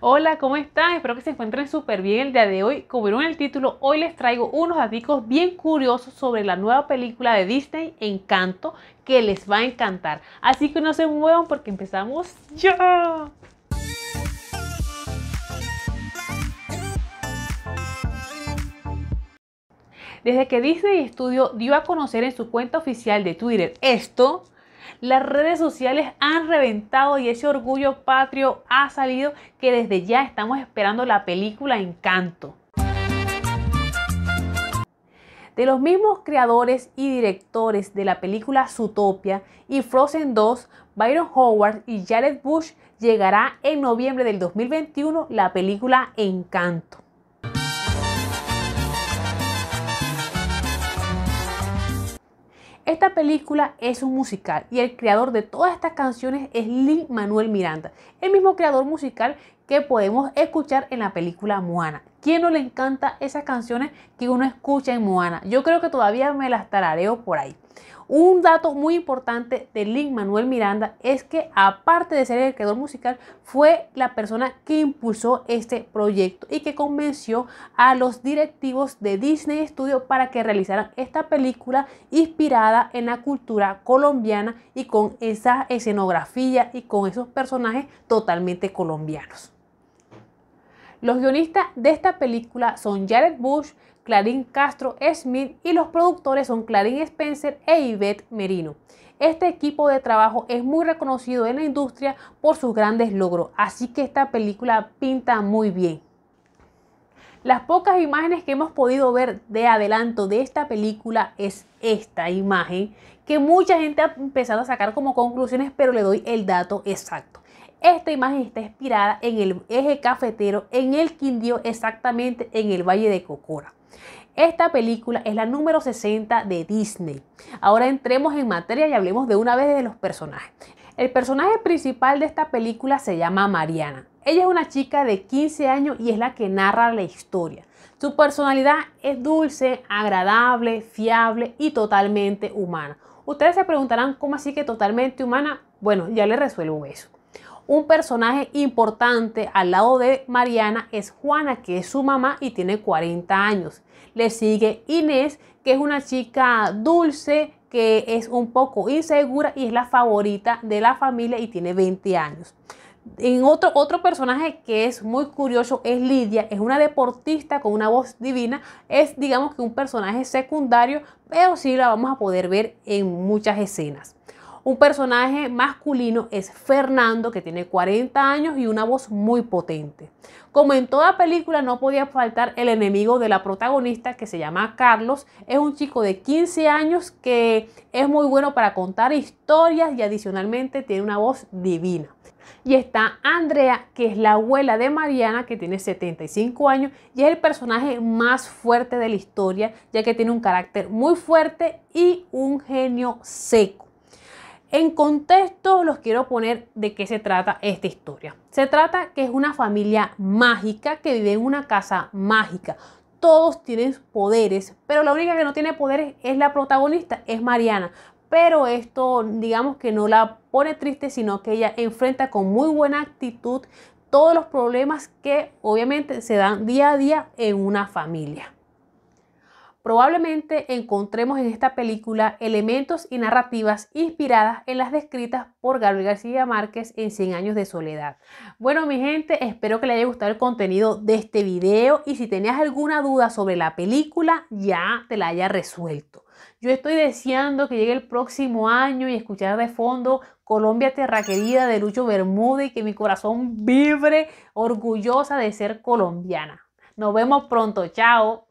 Hola, ¿cómo están? Espero que se encuentren súper bien el día de hoy. Como vieron en el título, hoy les traigo unos datos bien curiosos sobre la nueva película de Disney, Encanto, que les va a encantar. Así que no se muevan porque empezamos ya. Desde que Disney Studio dio a conocer en su cuenta oficial de Twitter esto, las redes sociales han reventado y ese orgullo patrio ha salido que desde ya estamos esperando la película Encanto. De los mismos creadores y directores de la película Zootopia y Frozen 2, Byron Howard y Jared Bush llegará en noviembre del 2021 la película Encanto. Esta película es un musical y el creador de todas estas canciones es Lin Manuel Miranda, el mismo creador musical que podemos escuchar en la película Moana. ¿Quién no le encanta esas canciones que uno escucha en Moana? Yo creo que todavía me las tarareo por ahí. Un dato muy importante de Lin Manuel Miranda es que aparte de ser el creador musical, fue la persona que impulsó este proyecto y que convenció a los directivos de Disney Studios para que realizaran esta película inspirada en la cultura colombiana y con esa escenografía y con esos personajes totalmente colombianos. Los guionistas de esta película son Jared Bush, Clarín Castro Smith y los productores son Clarín Spencer e Yvette Merino. Este equipo de trabajo es muy reconocido en la industria por sus grandes logros, así que esta película pinta muy bien. Las pocas imágenes que hemos podido ver de adelanto de esta película es esta imagen que mucha gente ha empezado a sacar como conclusiones, pero le doy el dato exacto. Esta imagen está inspirada en el eje cafetero en el Quindío, exactamente en el Valle de Cocora. Esta película es la número 60 de Disney. Ahora entremos en materia y hablemos de una vez de los personajes. El personaje principal de esta película se llama Mariana. Ella es una chica de 15 años y es la que narra la historia. Su personalidad es dulce, agradable, fiable y totalmente humana. Ustedes se preguntarán, ¿cómo así que totalmente humana? Bueno, ya les resuelvo eso. Un personaje importante al lado de Mariana es Juana, que es su mamá y tiene 40 años. Le sigue Inés, que es una chica dulce, que es un poco insegura y es la favorita de la familia y tiene 20 años. En otro, otro personaje que es muy curioso es Lidia, es una deportista con una voz divina, es digamos que un personaje secundario, pero sí la vamos a poder ver en muchas escenas. Un personaje masculino es Fernando, que tiene 40 años y una voz muy potente. Como en toda película no podía faltar el enemigo de la protagonista, que se llama Carlos. Es un chico de 15 años que es muy bueno para contar historias y adicionalmente tiene una voz divina. Y está Andrea, que es la abuela de Mariana, que tiene 75 años y es el personaje más fuerte de la historia, ya que tiene un carácter muy fuerte y un genio seco. En contexto los quiero poner de qué se trata esta historia. Se trata que es una familia mágica que vive en una casa mágica. Todos tienen poderes, pero la única que no tiene poderes es la protagonista, es Mariana. Pero esto digamos que no la pone triste, sino que ella enfrenta con muy buena actitud todos los problemas que obviamente se dan día a día en una familia probablemente encontremos en esta película elementos y narrativas inspiradas en las descritas por Gabriel García Márquez en 100 años de soledad. Bueno, mi gente, espero que les haya gustado el contenido de este video y si tenías alguna duda sobre la película, ya te la haya resuelto. Yo estoy deseando que llegue el próximo año y escuchar de fondo Colombia tierra Querida de Lucho Bermúdez y que mi corazón vibre orgullosa de ser colombiana. Nos vemos pronto, chao.